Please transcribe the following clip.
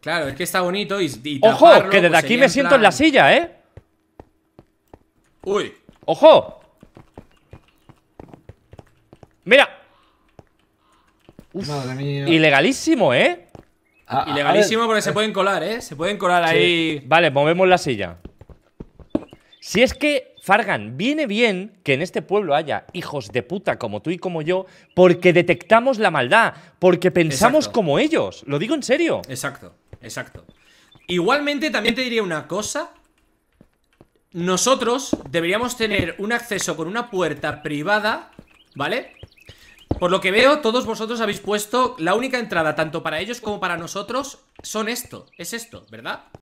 Claro, es que está bonito y. ¡Ojo! que desde pues, aquí me siento en la silla, ¿eh? ¡Uy! ¡Ojo! ¡Mira! Uf, Ilegalísimo, ¿eh? Ah, ah, ilegalísimo porque se pueden colar, ¿eh? Se pueden colar ahí. Vale, movemos la silla. Si es que, Fargan, viene bien que en este pueblo haya hijos de puta como tú y como yo, porque detectamos la maldad, porque pensamos como ellos. Lo digo en serio. Exacto exacto. Igualmente, también te diría una cosa. Nosotros deberíamos tener un acceso con una puerta privada, ¿vale? Por lo que veo, todos vosotros habéis puesto la única entrada, tanto para ellos como para nosotros, son esto, es esto, ¿verdad?